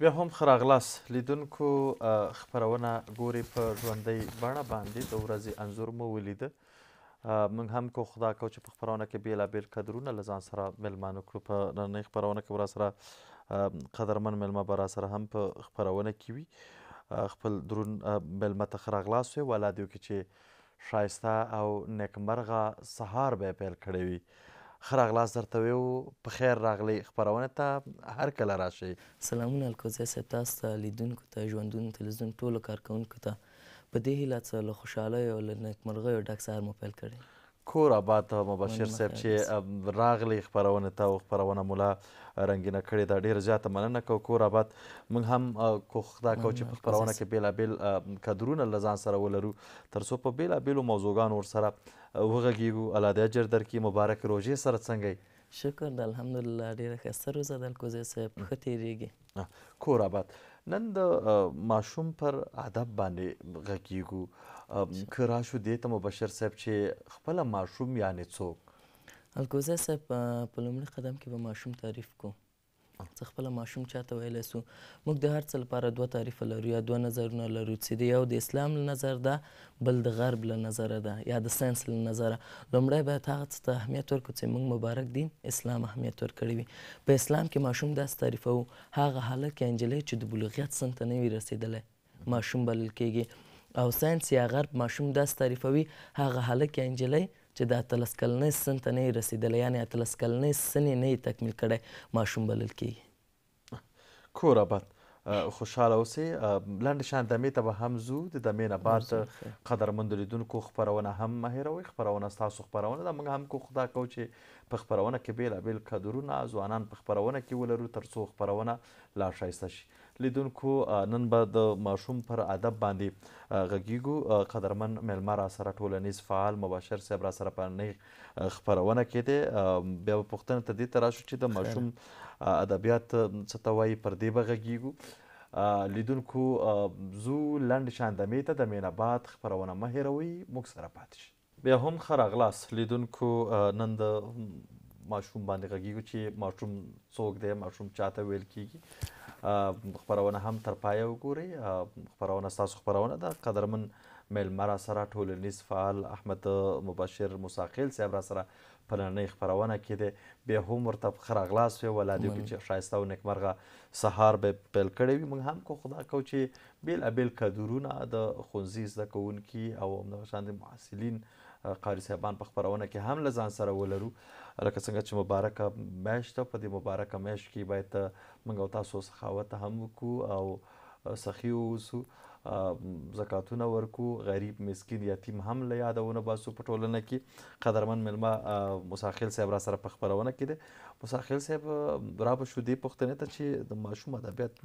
بیا هم ښه راغلاست لیدونکو خپرونه ګوري په ژوندۍ بڼه باندې د ورځې انځور مو ولیده موږ هم کو خدا کو چې په خپرونه کې بېلابېل قدرونه له ځان سره میلمانه کړو په نننۍ خپرونه کې به سره قدرمن میلمه به سره هم په خپرونه کې وي خپل درون میلمه ته ښه راغلاست وی ولاده کې چې ښایسته او نیکمرغه سهار به یې پیل کړی وي ښه راغلاست درته ویو په خیر راغلی خپرونې ته هر کله راشئ سلامونه الکوزی صاحب تاسو ته لیدونکو ته ژوندون تلویزیون ټولو کارکوونکو ته په دې هیله څه له خوشحالیو او له نیکمرغیو ډک سهار مو پیل کړی کور آباد مبشر صاحب چې راغلی خپرونه ته او خپرونه مولا رنګینه کړې ده ډېره زیاته مننه کو کور آباد موږ هم کوښښ دا کوو چې په خپرونه کې بېلابېل کدرونه له ځان سره ولرو تر څو په بېلابېلو موضوعګانو ورسره وغږېږو الله د اجر درکړي مبارک روژې سره څنګه شکر د الحمدلله ډېره ښایسته روزه ده الکوزی صاحب ښه تېرېږي کور آباد نن د ماشوم پر ادب باندې غږېږو که راشو دې ته مبشر صاحب چې خپل ماشوم یعنی څوک الکوزه صاحب په لومړي قدم کې به ماشوم تعریف کو څه خپل ماشوم چاته ویلی سو موږ د هر څه لپاره دوه تعریفه لرو یا دوه نظرونه لرو چې د یو د اسلام له نظر ده بل د غرب له نظره ده یا د ساینس له نظره لومړی باید هغه څه ته اهمیت ورکړو چې موږ مبارک دین اسلام اهمیت ورکړی وي په اسلام کې ماشوم داسې تعریفه و هغه حالت کې نجلۍ چې د بلوغیت سن ته نه وي رسېدلی ماشوم بلل کېږي او ساينس یا غرب ماشوم داس تعریفوي هغه هلک یا نجلۍ چې د اتلس کلنۍ سن ته نه رسیدلی یعنې اتلس کلنۍ سن یې نه یې تکمیل کړی ماشوم بلل کیږي کور آباد خوشحاله اوسئ لنډې شان دمې ته به هم ځو د دمې نه بعد قدرمندو لیدونکو خپرونه هم مه هېروئ خپرونه ستاسو خپرونه ده موږ هم کوښښ کوو چې په خپرونه کې بېلابېل کادرونه ځوانان په خپرونه کې ولرو تر څو خپرونه لا ښایسته شي لیدونکو نن به د ماشوم پر ادب باندې غږیږو قدرمن میلمه را سره ټولنیز فعال مباشر صاحب را سره په نې خپرونه کې دی بیا پوښتنه تر دې ته راشو چې د ماشوم ادبیات څه ته وایي پر دې به غږیږو لیدونکو زو لنډ شاندمې ته د میناباد خپرونه مه هیروئ موږ سره پاتې شئ بیا هم ښه راغلاست لیدونکو نن د ماشوم باندې غږیږو چې ماشوم څوک دی ماشوم چاته ویل کیږي خبرونه هم تر پایه وګورئ خبرونه ستاسو خبرونه ده قدرمن میلمه را سره ټولنیز فعال احمد مبشر مساقل صاحب را سره په نننۍ خپرونه کې دی بیا هم ورته ښه راغلاست وی ولادیو کې چې ښایسته او نیکمرغه سهار به پیل کړی وي موږ هم کو خدا کو چې بېلابېل کدرونه د ښوونځي زده کوونکي او همدغه شان د محصلین قاری صاحبان په خبرونه کې هم لزان سره ولرو لکه څنګه چې مبارکه میاشت په دې مبارکه میاشت کې باید موږ تاسو سخاوت هم وکړو او سخی اوسو زکاتونه ورکو غریب مسکین یتیم هم له یادونه باسو په ټولنه کې قدرمن ملما مساخیل صاحب را سره په خبرونه کې ده مساخیل صاحب را به شو دی پښتنه ته چې د ماشوم ادبیات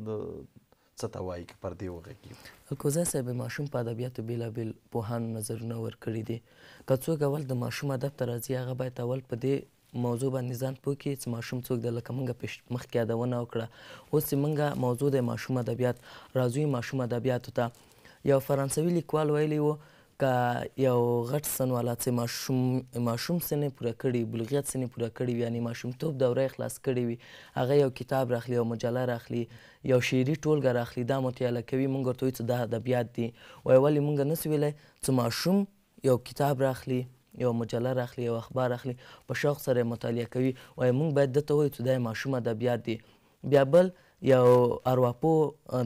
څه ته وایي که پر دې وغږېږو الکوزه صاحب ماشوم په ادبیاتو بېلابېل پوهانو نظرونه ورکړي دي که څوک اول د ماشوم ادب ته راځي هغه باید اول په دې موضوع باندې ځان پوه کړي چې ماشوم څوک د لکه موږ پیش مخکې یادونه وکړه اوس چې موږ موضوع د ماشوم ادبیات راځو ماشوم ادبیاتو ته یو فرانسوي لیکوال ویلی و که یو غټ سن والا چې ماشوم ماشوم سن پوره کړي بلغیت سن پوره کړي یعنی ماشومتوب دوره خلاص کړي وي هغه یو کتاب راخلی او مجله راخلی یو شعري ټولګه راخلی دا مطالعه کوي مونږ ورته چې دا ادبیات دي وای ولې مونږ نه سویل چې ماشوم یو کتاب راخلی یو مجله راخلی یو اخبار راخلی په شوق سره مطالعه کوي وای مونږ باید دته وای چې دا ماشوم ادبیات دي بیا بل یو ارواپو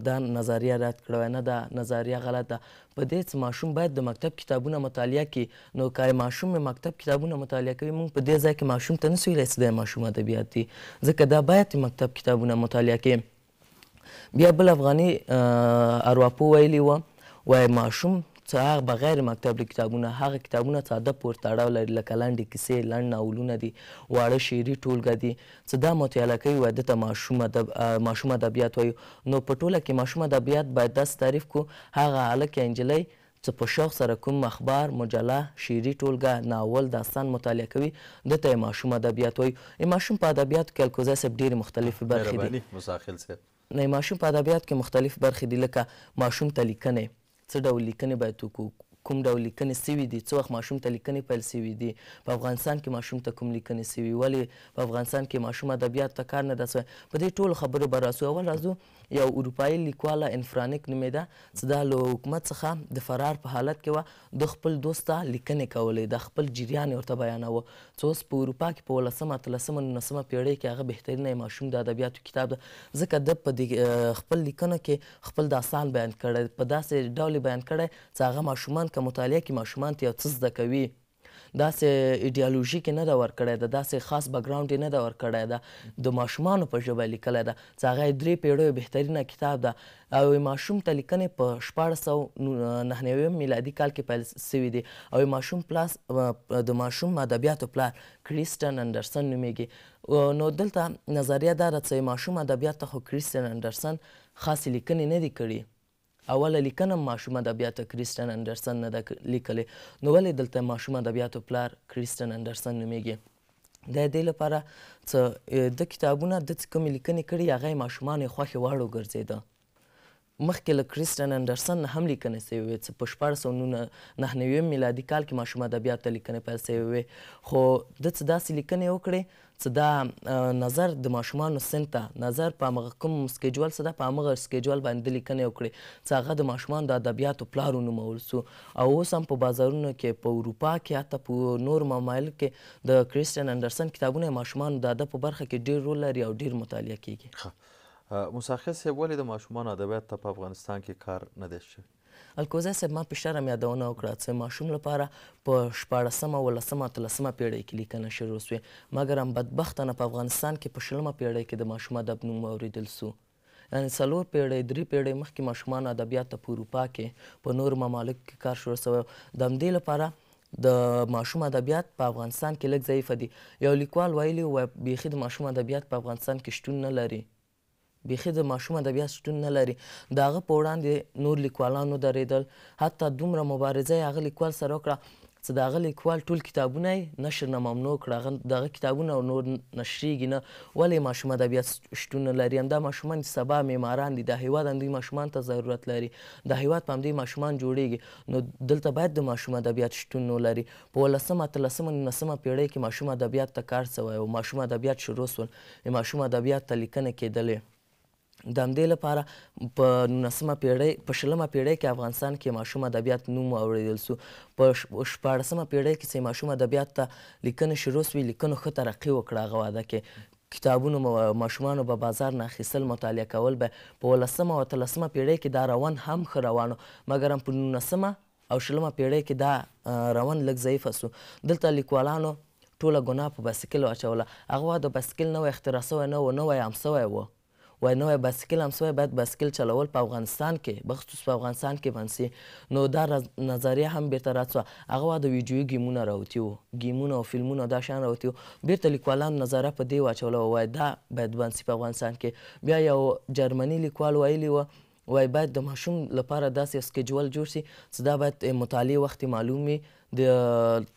دا نظریه رد کړې نه دا نظریه غلط ده په دې چې ماشوم باید د مکتب کتابونه مطالعه کړي نو که ماشوم مکتب کتابونه مطالعه کوي موږ په دې ځای کې ماشوم ته نسو ویلی چې دا ماشوم ادبیات دي ځکه دا باید مکتب کتابونه مطالعه کړي بیا بل افغاني ارواپو ویلي وه وایي ماشوم څه هغه بغیر مکتبلي کتابونه هغه کتابونه ساده پورې تړاو لري لکه لنډې کیسې لنډ ناولونه دي واړه شعري ټولګه دي څه دا مطالعه کوي واده ته ماشوم ادبیات وایو نو په ټوله کې ماشوم ادبیات باید داسې تعریف کو هغه هلک یا نجلۍ چې په شوق سره کوم اخبار مجله شعري ټولګه ناول داستان مطالعه کوي دته یې ماشوم ادبیات وایي یې ماشوم په ادبیاتو کې الکوزی صاحب ډېرې مختلفې برخې دي نه ماشوم په ادبیاتو کې مختلف برخې دي لکه ماشوم ته لیکنې څه ډول لیکنې باید وکړو کوم ډول لیکنې سوي دي څه وخت ماشوم ته لیکنې پیل سوي دي په افغانستان کې ماشوم ته کوم لیکنې سوي ولې په افغانستان کې ماشوم ادبیات ته کار نه ده سوی په دې ټولو خبرو به راسو اول راځو یو اروپایي لیکواله انفرانیک نومېده چې دا له حکومت څخه د فرار په حالت کې وه د خپل دوست ته لیکنې کولې د خپل جریان یې ورته بیاناوه چې اوس په اروپا کې په اوولسمه اتلسمه نولسمه پیړۍ کې هغه بهترینه ماشوم د ادبیاتو کتاب ده ځکه ده په خپل لیکنه کې خپل داستان بیان کړی په داسې ډول بیان کړی چې هغه ماشومان که مطالعه کې ماشومان ته یو څه زده کوي داسې ایډیالوژي کې نه ده ورکړې ده داسې خاص بګراوند نه ده ورکړې ده د ماشومانو په ژبه لیکلی ده چې هغه یې درې پیړیو بهترینه کتاب ده او ماشوم ته لیکنې په شپاړس سوه نهنوي میلادي کال کې پیل سوي دي او ماشوم پلاس د ماشوم ادبیاتو پلار کریسټن انډرسن نومیږي نو دلته نظریه دا ده چې ماشوم ادبیات ته خو کریسټن انډرسن خاصې لیکنې نه دي کړي اوله لیکنه ماشوم ادبیاتو کریسټن انډرسن نه ده لیکلې نو ولې دلته ماشوم ادبیاتو پلار کریسټن انډرسن نومیږي د دې لپاره چې د کتابونه د کوم لیکنې کړي هغه ماشومان خوښه واړو ګرځیده مخکې له کریسټن انډرسن هم لیکنه سوې وې چې په شپاړس سوه نهه نوي میلادي کال کې ماشوم ادبیات ته لیکنې پیل سوې وې خو ده څه داسې لیکنې وکړې څه دا نظر د ماشومانو سن ته نظر په هغه کوم سکیجول څه ده په هغه سکیجول باندې لیکنې وکړي څه هغه د ماشومانو د ادبیاتو پلار ونومول سو او اوس هم په بازارونو کې په اروپا کې حتی په نور ممالک کې د کریسټین انډرسن کتابونه ماشومانو د ادب په برخه کې ډیر رول لري او ډیر مطالعه کیږي مساخص ولې د ماشومان ادبیات ته په افغانستان کې کار نه دی شوی الکوزه صاحب ما په شرم یادونه وکړه چې ماشوم لپاره په شپاړسمه ولسمه اتلسمه پیړۍ کې لیکنه شروع سوې مګر هم بدبختانه په افغانستان کې په شلمه پیړۍ کې د ماشوم ادب نوم واورېدل سو یعنې څلور پیړۍ درې پیړۍ مخکې ماشومان ادبیات ته په اروپا کې په نورو ممالکو کې کار شروع سوی د همدې لپاره د ماشوم ادبیات په افغانستان کې لږ ضعیفه دي یو لیکوال ویلي و بیخي د ماشوم ادبیات په افغانستان کې شتون نه لري بیخي د ماشوم ادبیات شتون نه لري د هغه په وړاندې نور لیکوالان ودرېدل حتی دومره مبارزه یې هغه لیکوال سره وکړه چې د هغه لیکوال ټول کتابونه یې نشر نه ممنوع کړه دغه کتابونه نور نشریږي نه ولې ماشوم ادبیات شتون نه لري همدا ماشومان سبا معماران دي دا هیواد همدوی ماشومان ته ضرورت لري د هیواد په همدوی ماشومان جوړیږي نو دلته باید د ماشوم ادبیات شتون نه لري په ولسمه اتلسمه نولسمه پیړۍ کې ماشوم ادبیات ته کار سوی او ماشوم ادبیات شروع سول ماشوم ادبیات ته لیکنه کېدلې د همدې لپاره په نولسمه پیړۍ په شلمه پیړۍ کې افغانستان کې ماشوم ادبیات نوم اورېدل سو په شپاړسمه پیړۍ کې چې ماشوم ادبیات ته لیکنې شروع سوې لیکنو ښه ترقي وکړه هغه واده کې کتابونو ماشومانو به بازار نه اخیستل مطالعه کول به په ولسمه او اتلسمه پیړۍ کې دا روان هم ښه روانو مګر هم په نولسمه او شلمه پیړۍ کې دا روان لږ ضعیفه سو دلته لیکوالانو ټوله ګناه په بایسکل واچوله هغه د بایسکل نوی اختراع سوی نه و نوی عام سوی و وای نوې بایسکل هم سوی باید بایسکل چلول په افغانستان کې بخصوص په افغانستان کې بنسي نو دا نظریه هم بیرته راتسوه هغه د ویډیویي ګیمونه راوتي وو ګیمونه او فلمونه دا شیان راوتي وو بیرته لیکوالانو نظره په دې واچوله وای دا باید بنسي په افغانستان کې بیا یو جرمني لیکوال ویلي وه وای باید د ماشوم لپاره داسې سکیجول جوړ شي چې دا باید مطالعې وختې معلوم وي د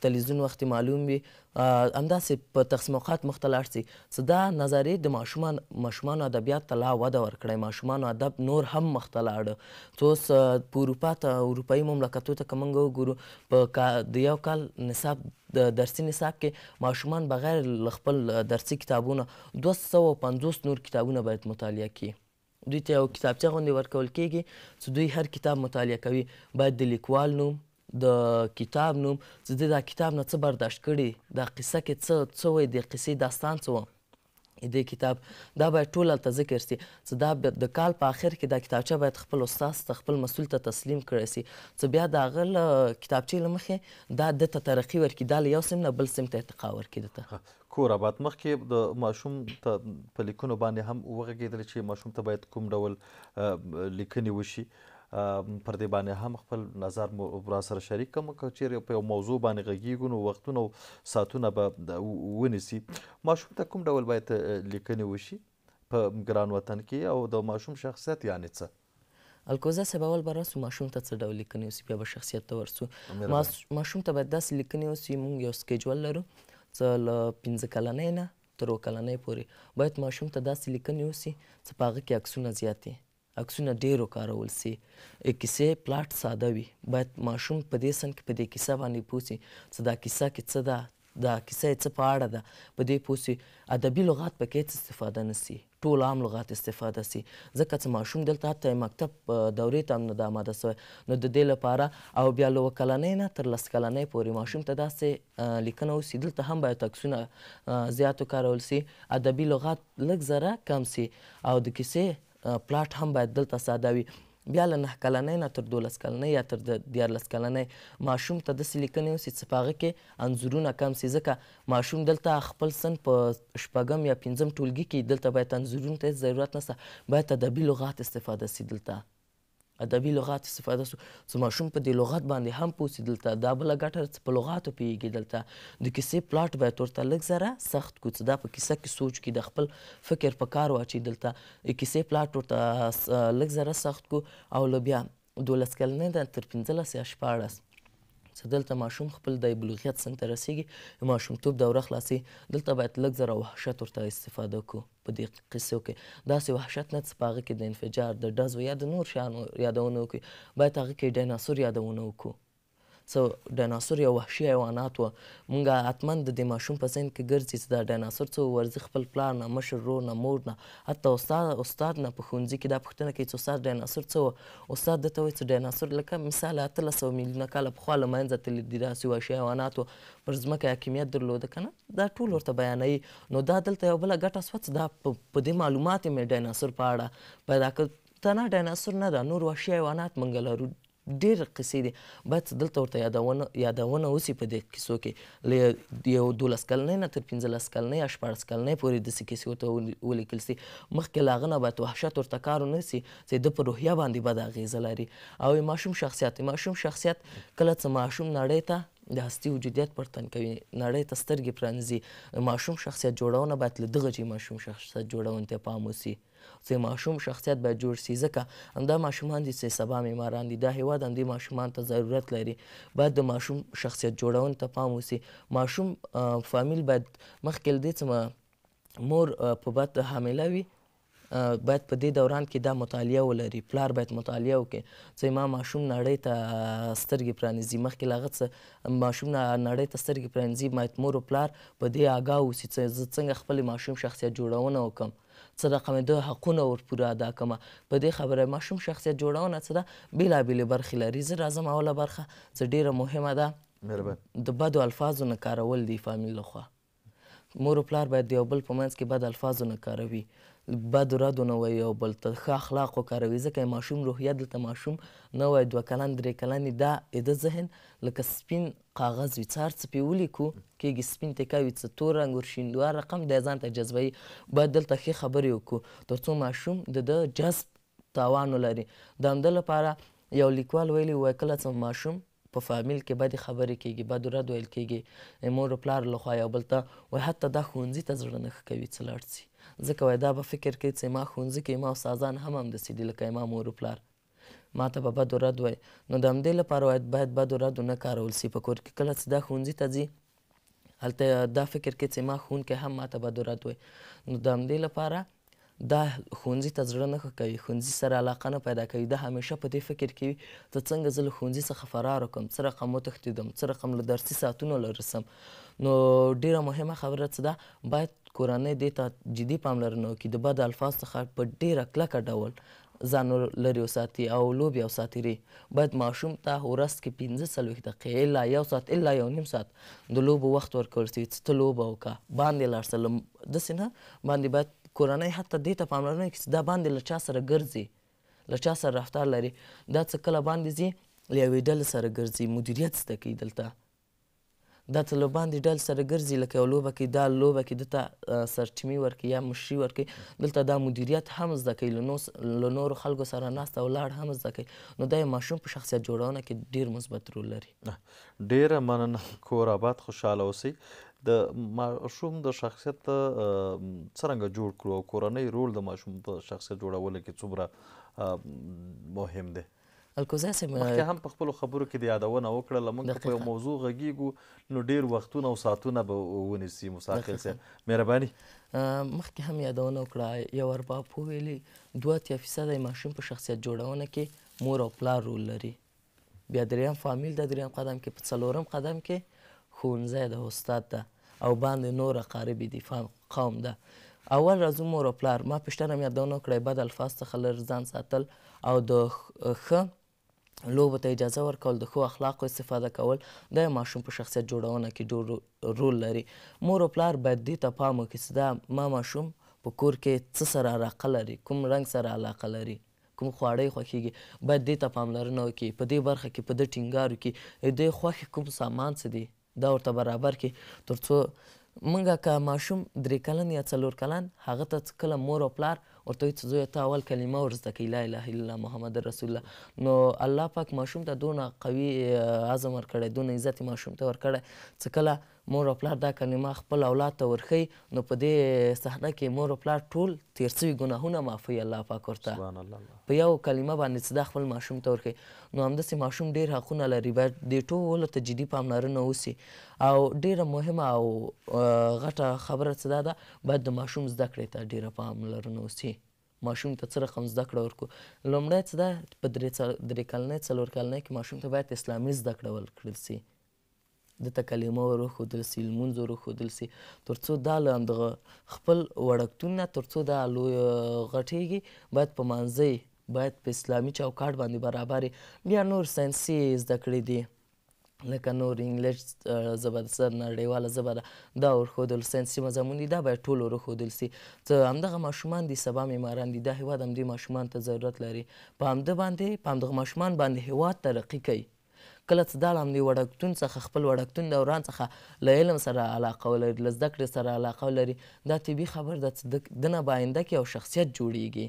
تلویزیون وخت معلوم وي همداسې په تقسیم اوقات مخ ته لاړ شي څه دا نظریې د ماشومان ماشومانو ادبیات ته لا وده ورکړئ ماشومانو ادب نور هم مخ ته لاړه څه اوس په اروپا ته اروپایي مملکتو ته که موږ وګورو په د یو کال نصاب د درسي نصاب کې ماشومان بغیر خپل درسي کتابونه 250 نور کتابونه باید مطالعه کړي دوی ته یو کتابچه غوندې ورکول کیږي چې دوی هر کتاب مطالعه کوي باید د لیکوال نوم د کتاب نوم زه د دا کتاب نه څه برداشت کړي دا قصه کې څه څه وای د قصې داستان څه و دې کتاب دا باید ټول ته ذکر سي چې دا د کال په اخر کې دا کتابچه باید خپل استاد ته خپل مسول ته تسلیم کړی سي چې بیا دا غل کتابچې لمخې دا د ترقی ورکی دا یو سم نه بل سم ته ارتقا ورکی دته کور آباد مخکې د ماشوم ته په لیکونو باندې هم وغږېدل چې ماشوم ته باید کوم ډول لیکنې وشي پر دې باندې هم خپل نظر را سره شریک کوم که چیرې په یو موضوع باندې غږیږو نو وختونه او ساعتونه به ونیسي ماشوم ته کوم ډول باید لیکنې وشي په ګران وطن کې او د ماشوم شخصیت یعنې څه الکوزه سباول بر راسو ماشوم ته څه ډول لیکنې اوسي بیا به شخصیت ته ورسو ماشوم ته باید داسې لیکنې اوسي موږ یو سکیجول لرو څه له پنځه کلنۍ نه تر اوه کلنۍ پورې باید ماشوم ته داسې لیکنې اوسي څه په هغه کې عکسونه زیات دي عکسونه ډیر وکارول سي کیسې پلاټ ساده وي باید ماشوم په دې سن کې په دې کیسه باندې پوسی چې دا کیسه کې څه ده دا کیسه څه په اړه ده په دې پوسی ادبي لغات پکې استفاده نسی ټول عام لغات استفاده سي ځکه چې ماشوم دلته ته مکتب دورې ته نه د آماده سوی نو د دې لپاره او بیا له کلنۍ نه تر لس کلنۍ پورې ماشوم ته داسې لیکنه وسي دلته هم باید عکسونه زیات وکارول سي ادبي لغات لږ ذره کم سي او د کیسې پلاټ هم باید دلته ساده وي بیا له نه کلنۍ نه تر دولس کلنۍ یا تر د دیارلس کلنۍ ماشوم ته داسې لیکنې وسي چې په هغه کې انځورونه کم سي ځکه ماشوم دلته خپل سن په شپږم یا پنځم ټولګي کې دلته باید انځورونو ته ضرورت نسته باید ادبي لغات استفاده سي دلته ادبي لغات استفاده سو چې ماشوم په دې لغت باندې هم پوسی دلته دا بل ګټه په لغاتو پیږي دلته د کیسې پلاټ به تورته لږ زره سخت کو چې دا په کیسه کې سوچ کې د خپل فکر په کار واچي دلته کیسې پلاټ ورته لږ زره سخت کو او بیا دولس کلنې ده تر پنځلس یا شپاړس چې دلته ماشوم خپل د بلوغیت سن ته رسیږي ماشومتوب دوره خلاصې دلته باید لږ زره وحشت ورته استفاده کو په دې قصو کې داسې وحشت نه څه په هغه کې د انفجار د ډزو یا د نور شیانو یادونه وکړي باید هغه کې ډیناسور یادونه وکړو څه ډایناسور یو وحشي حیوانات و مونږ حتما د دې ماشوم په ذهن کې ګرځي چې دا ډایناسور څه ورځي خپل پلار نه مشر ورور نه مور نه حتی استاد استاد نه په ښوونځي کې دا پوښتنه کوي چې استاد ډایناسور څه و استاد دته وایي چې ډایناسور لکه مثال اتلس سوه میلیونه کاله پخوا له منځه تللي دي داسې وحشي حیوانات و پر ځمکه حاکمیت درلوده که نه دا ټول ورته بیانوي نو دا دلته یو بله ګټه سوه چې دا په دې معلومات یې مې ډایناسور په اړه پیدا کړ تنها ډایناسور نه ده نور وحشي حیوانات موږ لرو ډېر قصې دي باید دلته ورته یادونه یادونه وسی په دې کیسو کې ل یو دولس کلنۍ نه تر پنځلس کلنۍ شپاړس کلنۍ پورې داسې کیسې ورته ولیکل سي مخکې له هغه نه باید وحشت ورته کار ونه سي چې د په روحیه باندې بد اغېزه لري او ماشوم شخصیت ماشوم شخصیت کله چې ماشوم نړۍ ته د هستي وجودیت پرتن کوي نړۍ ته سترګې پرانځي ماشوم شخصیت جوړونه باید له دغه چې ماشوم شخصیت جوړونې ته پام وسي چې ماشوم شخصیت باید جوړ سي ځکه همدا ماشومان دي چې سبا معماران دي دا هیواد همدې ماشومان ته ضرورت لري باید د ماشوم شخصیت جوړونې ته پام وسي ماشوم فامیل باید مخکې له دې چې مور په بد حامله وي باید په دې دوران کې دا مطالعه ولري پلار باید مطالعه وکړي چې ما ماشوم نړۍ ته سترګې پرانیزي مخکې له هغه څه ماشوم نړۍ ته سترګې پرانیزي باید مور او پلار په دې آګاه اوسي چې زه څنګه خپل ماشوم شخصیت جوړونه وکړم څه رقم د حقونه ور پوره ادا کړم په دې خبره ماشوم شخصیت جوړونه څه ده بېلابېلې برخې لري زه راځم اوله برخه چې ډېره مهمه ده د بدو الفاظو نه کارول دي فامیل لخوا مور او پلار باید د یو بل په منځ کې بد الفاظو نه کاروي بد ردونه وایي او بل ته ښه اخلاق وکاروي ځکه ماشوم روحیه دلته ماشوم نه وای دوه کلن درې کلن دا د ذهن لکه سپین کاغذ وي څه هر څه پې ولیکو کېږي سپین تکه وي څه تور رنګ ورشین دوه رقم دی ځان ته جذبوي باید دلته ښې خبرې وکړو تر څو ماشوم د ده جذب توان ولري د همده لپاره یو لیکوال ویلي وای کله څه ماشوم په فامیل کې بدې خبرې کېږي بد رد ویل کېږي مور و پلار لخوا یو بل ته وایي حتی دا ښوونځي ته زړه نه ښه کوي څه لاړ ځکه وای دا به فکر کوي چې ما ښوونځي کې ما استادان هم همداسې دي لکه ما مور پلار ما ته به بد رد وای نو د همدې لپاره باید باید بد رد ونه کارول سي په کور کې کله چې دا ښوونځي ته ځي هلته دا فکر کوي چې ما ښوونکی هم ما ته بد رد وای نو د همدې لپاره دا ښوونځي ته زړه نه ښه کوي ښوونځي سره علاقه نه پیدا کوي دا همیشه په دې فکر کوي ته څنګه زه له ښوونځي څخه فرار وکړم څه رقم وتښتېدم څه رقم له درسي ساعتونو لرسم نو ډیره مهمه خبره څه ده باید کورنۍ دې ته جدي پاملرنه وکړي د بد الفاظ څخه په ډېره کلکه ډول ځان لرې وساتي او لوبې او ساتیري باید ماشوم ته ورځ کې پنځه څلوېښت دقیقې الا یو ساعت الا یو نیم ساعت د لوبو وخت ورکول سي چې ته لوبه وکړه باندې لاړ شه داسې نه باندې باید کورنۍ حتی دې ته پاملرنه وکړي چې دا باندې له چا سره ګرځي له چا سره رفتار لري دا څه کله باندې ځي له یوې ډلې سره ګرځي مدیریت زده کوي دلته دا ته له باندې ډل سره ګرځي لکه یو لوبه کوي دا لوبه کې ده ته سرچمي ورکوي یا مشري ورکوي دلته دا مدیریت هم زده کوي له نورو خلکو سره ناسته او لاړ هم زده کوي نو دا یو ماشوم په شخصیت جوړونه کې ډیر مثبت رول لري ډیره مننه کور آباد خوشاله اوسئ د ماشوم د شخصیت څنګه جوړ کړو کورنۍ رول د ماشوم په شخصیت جوړولو کې څومره مهم دی الکوزاسم مخکې هم په خپل خبرو کې د یادونه وکړه لمن په یو موضوع غږیږو نو ډیر وختونه او ساتونه به ونیسي مساقل سه مهرباني مخکې هم یادونه وکړه یو ارباب ویلي دوه تیا فیصد ماشوم په شخصیت جوړونه کې مور او پلار رول لري بیا دریم فامیل د دریم قدم کې په څلورم قدم کې ښوونځی د استاد ده او باندې نور قاربي دي قوم ده اول راځو مور او پلار ما پښتنه مې یادونه کړې بد الفاظ څخه لږ ځان ساتل او د ښه لوبو ته اجازه ورکول د ښو اخلاقو استفاده کول د ماشوم په شخصیت جوړونه کې ډېر رول لري مور او پلار باید دې ته پام وکړي چې دا ما ماشوم په کور کې څه سره علاقه لري کوم رنګ سره علاقه لري کوم خواړه خوښیږي باید دې ته پاملرنه وکړي په دې برخه کې په دې ټینګار وکړي دې خوښې کوم سامان څه دی دا ورته برابر کړي تر څو موږ که ماشوم درې کلن یا څلور کلن هغه ته کله مور او پلار ورته وایي چې زویه ته اول کلمه ور زده کوي لا اله الا الله محمد رسول الله نو الله پاک ماشوم ته دونه قوي عزم ورکړی دونه عزت یې ماشوم ته ورکړی چې کله مور او پلار دا کلمه خپل اولاد ته ورخی نو په دې صحنه کې مور او پلار ټول تیر سوي ګناهونه معافوي الله پاک ورته په یو کلمه باندې چې دا خپل ماشوم ته ورخی نو همداسې ماشوم ډیر حقونه لري باید دې ټولو ته جدي پاملرنه وسي او ډیره مهمه او غټه خبره څه دا ده باید د ماشوم زده کړې ته ډیره پاملرنه وسي ماشوم ته څه رقم زده کړه ورکو لومړی څه ده په درې درې کلنۍ څلور کلنۍ کې ماشوم ته باید اسلامي زده کړه ورکړل سي دته کلمه ور وښودل سي لمونځ ور وښودل سي تر څو دا له همدغه خپل وړکتون نه تر څو دا لوی غټیږي باید په مانځی باید په اسلامي چوکاټ باندې برابرې بیا نور ساینسي زده کړې دي لکه نور انګلیش ژبه د سر نړیواله ژبه ده دا ورښودل ساینسي مضامون دي دا باید ټول ورښودل سي څه همدغه ماشومان دي سبا معماران دي دا هیواد همدې ماشومان ته ضرورت لري په همده باندې په همدغه ماشومان باندې هیواد ترقي کوي کله چې دا لاندې وړکتون څخه خپل وړکتون دوران څخه له علم سره علاقه ولري له زده کړې سره علاقه ولري دا طبي خبر ده چې دنه به آینده کې یو شخصیت جوړیږي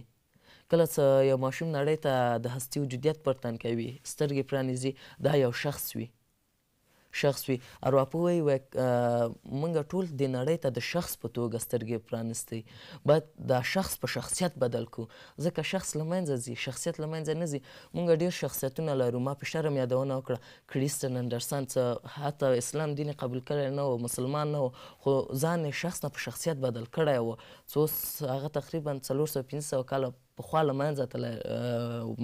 کله چې یو ماشوم نړۍ ته د هستي وجودیت پرتن کوي سترګې پرانیزي دا یو شخص وي شخص وي ارواپوه وایي موږ ټول د نړۍ ته د شخص په توګه سترګې پرانیستې باید دا شخص په شخصیت بدل کړو ځکه شخص له منځه ځي شخصیت له منځه نه ځي موږ ډېر شخصیتونه لرو ما په شرم یادونه وکړه کریستن انډرسن څه حتی اسلام دین قبول کړی نه و مسلمان نه و خو ځان یې شخص نه په شخصیت بدل کړی و څو هغه تقریبا څلور سوه پنځه سوه کاله پخوا له منځه تللی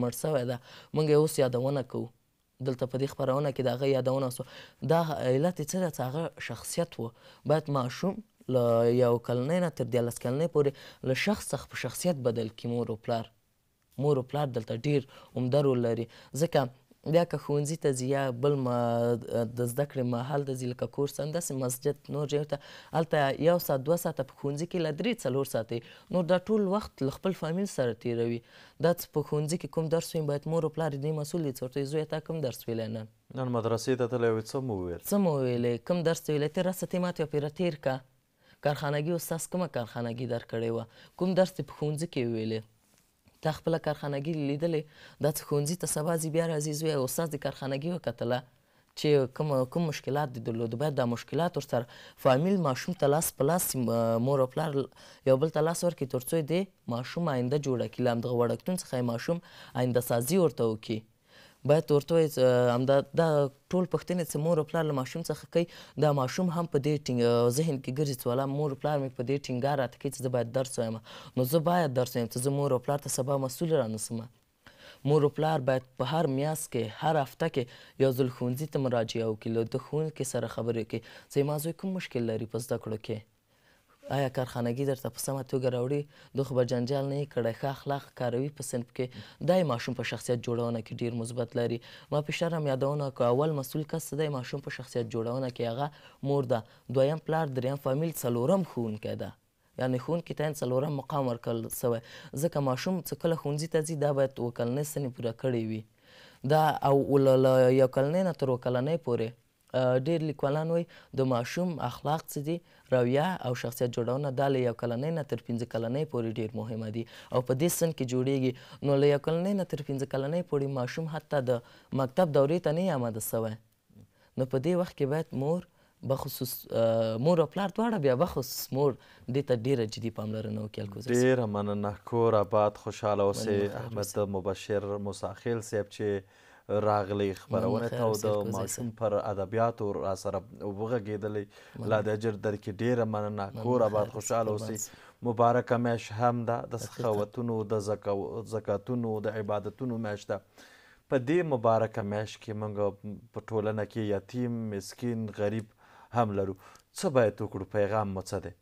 مړ سوی ده موږ یې اوس یادونه کوو دلته په دې خبرونه کې د هغه یادونه سو دا علت یې څه ده چې هغه شخصیت و باید ماشوم له یو کلنۍ نه تر دیارلس کلنۍ پورې له شخص څخه په شخصیت بدل کړي مور و پلار مور و پلار دلته ډیر عمده رول لري ځکه بیا که ښوونځي ته ځي یا بل ما د زده کړې محل ته ځي لکه کورس همداسې مسجد نور ځایو ته هلته یو ساعت دوه ساعته په ښوونځي کې له درې څلور ساعتې نو دا ټول وخت له خپل فامیل سره تېروي دا څه په ښوونځي کې کوم درس ویم باید مور او پلار دې مسؤل دي څه ورته زویه تا کوم درس ویلی نن نن مدرسې ته تللی وې څه مو وویل څه مو وویلې کوم درس ته ویلی ته راسه تې ما ته پېره تېر که کارخانګي استاد کومه کارخانګي درکړې وه کوم درس دې په ښوونځي کې ویلی تا خپل کارخانګي لیدلې د ښوونځي ته سبا ځي بیا راځي زوی استاد د کارخانګي وکتله چې کوم کوم مشکلات دي درلود باید دا مشکلات ورسره فامیل ماشوم ته لاس په لاس مور او پلار یو بل ته لاس ورکړي تر څو دې ماشوم آینده جوړه کړي له همدغه وړکتون څخه یې ماشوم آینده سازي ورته وکړي باید ورته وایي همدا دا ټول پښتنې چې مور او پلار له ماشوم څخه کوي دا ماشوم هم په دې ټینګ ذهن کې ګرځي چې والا مور او پلار مې په دې ټینګار راته کوي چې زه باید درس وایم نو زه باید درس وایم چې زه مور او پلار ته سبا مسؤل رانسم مور او پلار باید په هر میاس کې هر هفته کې یو ځل ښوونځي ته مراجعه وکړي له د ښوونکي سره خبرې وکړي چې ما زوی کوم مشکل لري په زده کړو کې آیا کارخانګي درته په سمه توګه راوړي دوی خو به جنجال نه یې کړی ښه اخلاق کاروي په صنف کې دا ماشوم په شخصیت جوړونه کې ډیر مثبت لري ما په شرم یادونه که اول مسؤل کس دی ماشوم په شخصیت جوړونه کې هغه مور ده دویم پلار دریم فامیل څلورم ښوونکی ده یعنی ښوونکي ته څلورم مقام ورکړل سوی ځکه ماشوم چې کله ښوونځي ته ځي دا باید اوه کلنۍ سنې پوره کړې وي دا او له یو کلنۍ نه تر اوه کلنۍ پورې ډیر لیکوالان وایي د ماشوم اخلاق څه دي رویه او شخصیت جوړونه دا له یو کلنۍ نه تر پنځه کلنۍ پورې ډیر مهمه دي او په دې سن کې جوړیږي نو له یو کلنۍ نه تر پنځه کلنۍ پورې ماشوم حتی د مکتب دورې ته نه یې آماده سوی نو په دې وخت کې باید مور بخصوص مور او پلار دواړه بیا بخصوص مور دې ته ډیره جدي پاملرنه وکړي الکوزر ډیره مننه کور آباد خوشحاله اوسئ احمد مبشر مساخیل صاحب چې راغلی خبرونه ته او د ماشوم پر ادبیاتو را سره وغږېدلی لا د اجر درکې ډیره مننه کور آباد خوشحاله اوسئ مبارکه میاش هم ده د سخاوتونو د زکاتونو د عبادتونو میاش ده په دې مبارکه میاش کې موږ په ټولنه کې یتیم مسکین غریب هم لرو څه باید وکړو پیغام مو څه دی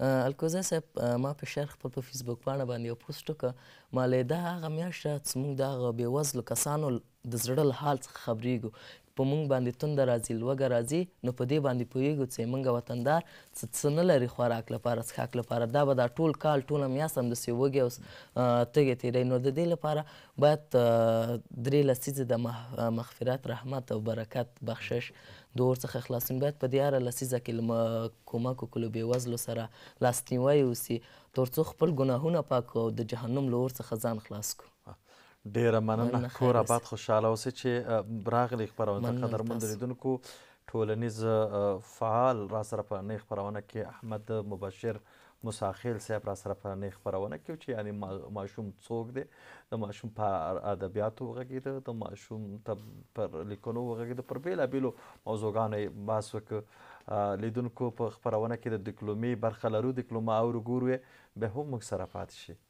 الکوزا صاحب ما په شهر خپل په فیسبوک باندې باندې یو پوسټ وکړ ما له دا هغه میاشت چې موږ د هغه بېوزلو کسانو د زړه له حال څخه خبرېږو په مونږ باندې تنده راځي لوږه راځي نو په دې باندې پوهیږو چې مونږ وطندار څه نه لري خوراک لپاره څښاک لپاره دا به دا ټول کال ټوله میاشت همداسې وږې او تږې تېروي نو د دې لپاره باید درې لسیزې د مغفرت رحمت او برکت بخشش د اور څخه خلاصون باید په دیاره لسیزه کې کومک وکړو بېوزلو سره لاسنیوی وسي تر څو خپل ګناهونه پاک او د جهنم له اور څخه ځان خلاص کړو ډیره مننه کور آباد خوشاله اوسئ چې راغلي خپرونه قدر مند لیدونکو ټولنیز فعال را سره په نه خپرونه کې احمد مبشر مساخیل صاحب را سره په نه خپرونه کې چې یعنی ماشوم څوک دی د ماشوم په ادبیاتو وغږیده د ماشوم ته پر لیکنو وغږیده پر بېلابېلو موضوعګانو یې بحث وکړ لیدونکو په خپرونه کې د ډیپلومې برخه لرو ډیپلومه اورو ګورو به هم موږ سره پاتې شي